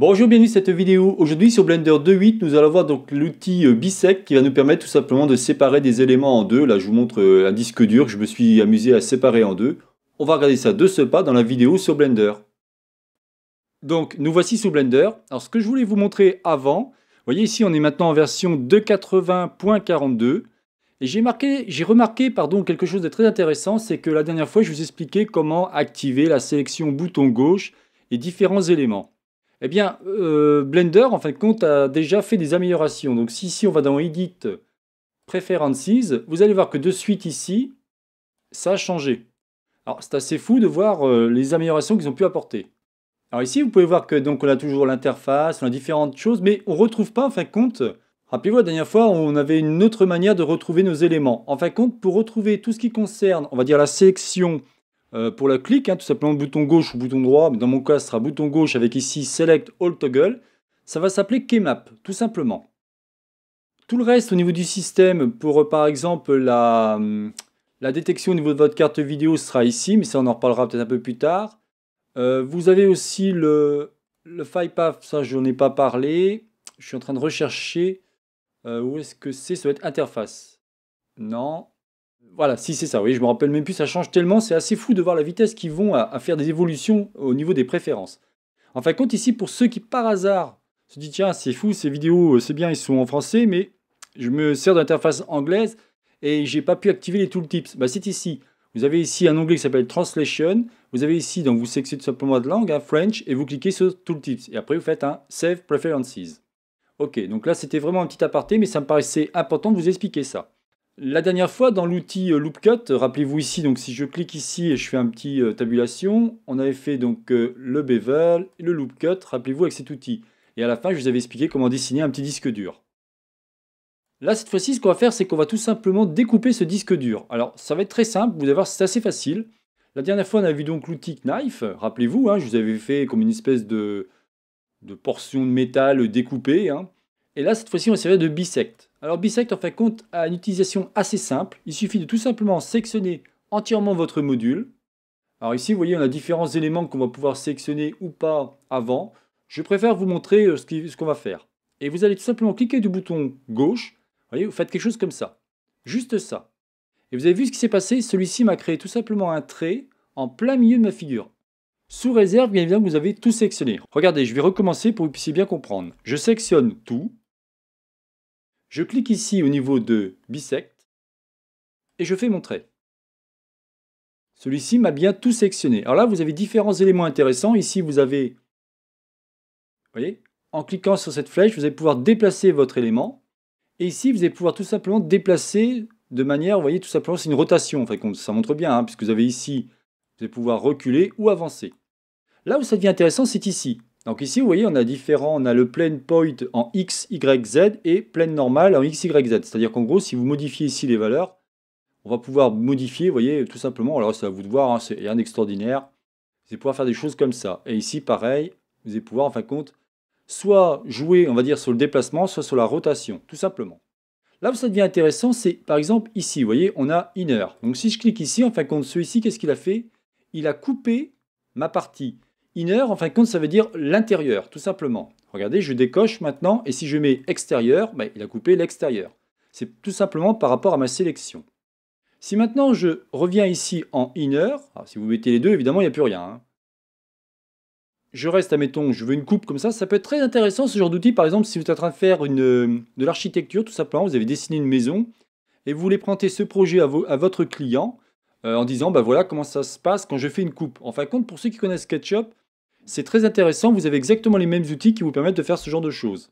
Bonjour, bienvenue dans cette vidéo. Aujourd'hui sur Blender 2.8, nous allons voir donc l'outil euh, bisect qui va nous permettre tout simplement de séparer des éléments en deux. Là, je vous montre euh, un disque dur que je me suis amusé à séparer en deux. On va regarder ça de ce pas dans la vidéo sur Blender. Donc, nous voici sur Blender. Alors, ce que je voulais vous montrer avant, vous voyez ici, on est maintenant en version 2.80.42. Et j'ai j'ai remarqué pardon, quelque chose de très intéressant, c'est que la dernière fois, je vous expliquais comment activer la sélection bouton gauche et différents éléments. Eh bien, euh, Blender, en fin de compte, a déjà fait des améliorations. Donc, si ici, on va dans Edit, Preferences, vous allez voir que de suite ici, ça a changé. Alors, c'est assez fou de voir euh, les améliorations qu'ils ont pu apporter. Alors ici, vous pouvez voir que donc on a toujours l'interface, on a différentes choses, mais on ne retrouve pas, en fin de compte, rappelez-vous, la dernière fois, on avait une autre manière de retrouver nos éléments. En fin de compte, pour retrouver tout ce qui concerne, on va dire la sélection euh, pour la clique, hein, tout simplement bouton gauche ou bouton droit, mais dans mon cas ce sera bouton gauche avec ici Select All Toggle, ça va s'appeler Keymap, tout simplement. Tout le reste au niveau du système, pour euh, par exemple la, hum, la détection au niveau de votre carte vidéo sera ici, mais ça on en reparlera peut-être un peu plus tard. Euh, vous avez aussi le, le FilePath, ça je n'en ai pas parlé. Je suis en train de rechercher où est-ce que c'est, ça doit être interface. Non, voilà, si c'est ça, oui, je me rappelle même plus, ça change tellement, c'est assez fou de voir la vitesse qu'ils vont à, faire des évolutions au niveau des préférences. En fin de compte, ici, pour ceux qui par hasard se disent, tiens, c'est fou, ces vidéos, euh, c'est bien, ils sont en français, mais je me sers d'interface anglaise et j'ai pas pu activer les tooltips. Bah, c'est ici. Vous avez ici un onglet qui s'appelle Translation. Vous avez ici, donc vous sélectionnez simplement de langue, hein, French, et vous cliquez sur Tooltips. Et après, vous faites un Save Preferences. Ok, donc là, c'était vraiment un petit aparté, mais ça me paraissait important de vous expliquer ça. La dernière fois, dans l'outil euh, Loop Cut, euh, rappelez-vous ici, donc si je clique ici et je fais un petit euh, tabulation, on avait fait donc le bevel et le Cut. rappelez-vous avec cet outil. Et à la fin, je vous avais expliqué comment dessiner un petit disque dur. Là, cette fois-ci, ce qu'on va faire, c'est qu'on va tout simplement découper ce disque dur. Alors, ça va être très simple, vous allez voir, c'est assez facile. La dernière fois, on a vu donc l'outil Knife, rappelez-vous, hein, je vous avais fait comme une espèce de, portion de métal découpée. Hein. Et là, cette fois-ci, on va servir de bisect. Alors Bisect en fait, compte à une utilisation assez simple. Il suffit de tout simplement sectionner entièrement votre module. Alors ici, vous voyez, on a différents éléments qu'on va pouvoir sectionner ou pas avant. Je préfère vous montrer euh, ce qu'on va faire. Et vous allez tout simplement cliquer du bouton gauche. Vous voyez, vous faites quelque chose comme ça. Juste ça. Et vous avez vu ce qui s'est passé Celui-ci m'a créé tout simplement un trait en plein milieu de ma figure. Sous réserve, bien évidemment, vous avez tout sectionné. Regardez, je vais recommencer pour que vous puissiez bien comprendre. Je sectionne tout. Je clique ici au niveau de Bisect et je fais mon trait. Celui-ci m'a bien tout sectionné. Alors là, vous avez différents éléments intéressants. Ici, vous avez, vous voyez, en cliquant sur cette flèche, vous allez pouvoir déplacer votre élément. Et ici, vous allez pouvoir tout simplement déplacer de manière, vous voyez, tout simplement, c'est une rotation. Enfin, ça montre bien, hein, puisque vous avez ici, vous allez pouvoir reculer ou avancer. Là où ça devient intéressant, c'est ici. Donc ici, vous voyez, on a différents, on a le plane point en x, y, z et plane normal en x, y, z. C'est-à-dire qu'en gros, si vous modifiez ici les valeurs, on va pouvoir modifier, vous voyez, tout simplement, alors c'est à vous de voir, hein, c'est rien d'extraordinaire, vous allez pouvoir faire des choses comme ça. Et ici, pareil, vous allez pouvoir, en fin de compte, soit jouer, on va dire, sur le déplacement, soit sur la rotation, tout simplement. Là où ça devient intéressant, c'est par exemple ici, vous voyez, on a inner. Donc si je clique ici, en fin de compte, celui-ci, qu'est-ce qu'il a fait Il a coupé ma partie. Inner, en fin de compte, ça veut dire l'intérieur, tout simplement. Regardez, je décoche maintenant, et si je mets extérieur, bah, il a coupé l'extérieur. C'est tout simplement par rapport à ma sélection. Si maintenant je reviens ici en inner, ah, si vous mettez les deux, évidemment, il n'y a plus rien. Hein. Je reste, admettons, je veux une coupe comme ça. Ça peut être très intéressant ce genre d'outil. Par exemple, si vous êtes en train de faire une, euh, de l'architecture, tout simplement, vous avez dessiné une maison et vous voulez présenter ce projet à votre client, euh, en disant bah voilà comment ça se passe quand je fais une coupe. En fin de compte, pour ceux qui connaissent SketchUp, c'est très intéressant, vous avez exactement les mêmes outils qui vous permettent de faire ce genre de choses.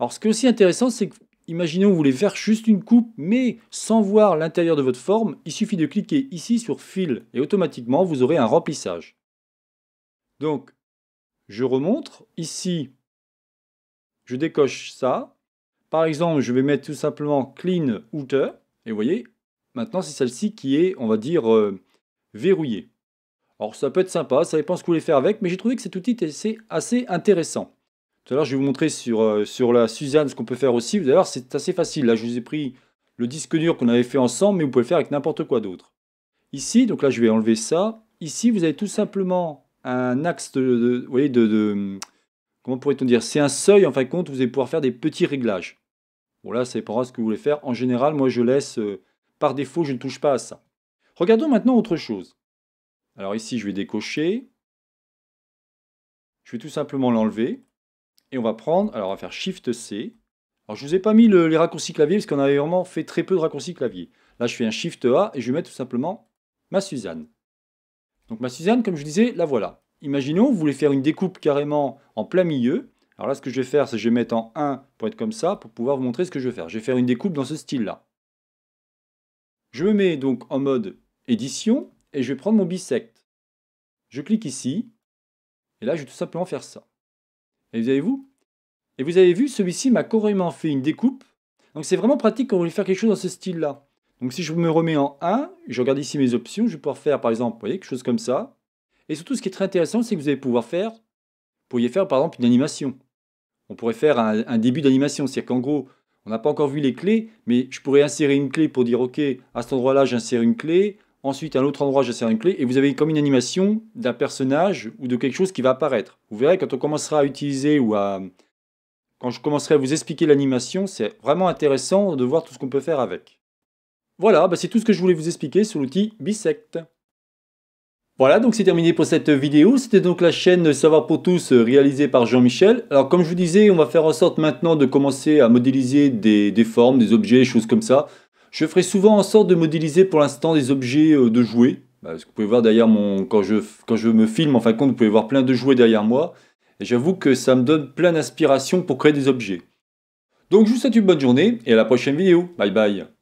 Alors ce qui est aussi intéressant, c'est que imaginons vous voulez faire juste une coupe, mais sans voir l'intérieur de votre forme, il suffit de cliquer ici sur fil et automatiquement vous aurez un remplissage. Donc je remonte ici je décoche ça. Par exemple, je vais mettre tout simplement clean outer, et vous voyez, Maintenant, c'est celle-ci qui est, on va dire, euh, verrouillée. Alors, ça peut être sympa, ça dépend ce que vous voulez faire avec, mais j'ai trouvé que cet outil c'est assez intéressant. Tout à l'heure, je vais vous montrer sur, euh, sur la Suzanne ce qu'on peut faire aussi. D'ailleurs, c'est assez facile. Là, je vous ai pris le disque dur qu'on avait fait ensemble, mais vous pouvez le faire avec n'importe quoi d'autre. Ici, donc là, je vais enlever ça. Ici, vous avez tout simplement un axe de, vous voyez, de, comment pourrait-on dire C'est un seuil, en fin de compte, vous allez pouvoir faire des petits réglages. Bon, là, ça dépendra ce que vous voulez faire. En général, moi, je laisse... Euh, par défaut, je ne touche pas à ça. Regardons maintenant autre chose. Alors ici, je vais décocher. Je vais tout simplement l'enlever. Et on va prendre, alors on va faire Shift-C. Alors je ne vous ai pas mis les raccourcis clavier parce qu'on avait vraiment fait très peu de raccourcis clavier. Là, je fais un Shift-A et je vais mettre tout simplement ma Suzanne. Donc ma Suzanne, comme je disais, la voilà. Imaginons, vous voulez faire une découpe carrément en plein milieu. Alors là, ce que je vais faire, c'est que je vais mettre en 1 pour être comme ça, pour pouvoir vous montrer ce que je vais faire. Je vais faire une découpe dans ce style-là. Je me mets donc en mode édition et je vais prendre mon bisect. Je clique ici et là je vais tout simplement faire ça. Et vous avez vu Et vous avez vu, celui-ci m'a carrément fait une découpe. Donc c'est vraiment pratique quand vous voulez faire quelque chose dans ce style-là. Donc si je me remets en 1, je regarde ici mes options, je vais pouvoir faire par exemple, vous voyez, quelque chose comme ça. Et surtout ce qui est très intéressant, c'est que vous allez pouvoir faire, vous pourriez faire par exemple une animation. On pourrait faire un, un début d'animation, c'est-à-dire qu'en gros, on n'a pas encore vu les clés, mais je pourrais insérer une clé pour dire, OK, à cet endroit-là, j'insère une clé. Ensuite, à un autre endroit, j'insère une clé. Et vous avez comme une animation d'un personnage ou de quelque chose qui va apparaître. Vous verrez, quand on commencera à utiliser ou à... Quand je commencerai à vous expliquer l'animation, c'est vraiment intéressant de voir tout ce qu'on peut faire avec. Voilà, bah, c'est tout ce que je voulais vous expliquer sur l'outil Bisect. Voilà, donc c'est terminé pour cette vidéo. C'était donc la chaîne Savoir pour tous euh, réalisée par Jean-Michel. Alors comme je vous disais, on va faire en sorte maintenant de commencer à modéliser des, formes, des objets, choses comme ça. Je ferai souvent en sorte de modéliser pour l'instant des objets euh, de jouets. Parce bah, que vous pouvez voir derrière mon... Quand je, quand je me filme, en fin de compte, vous pouvez voir plein de jouets derrière moi. Et j'avoue que ça me donne plein d'inspiration pour créer des objets. Donc je vous souhaite une bonne journée et à la prochaine vidéo. Bye bye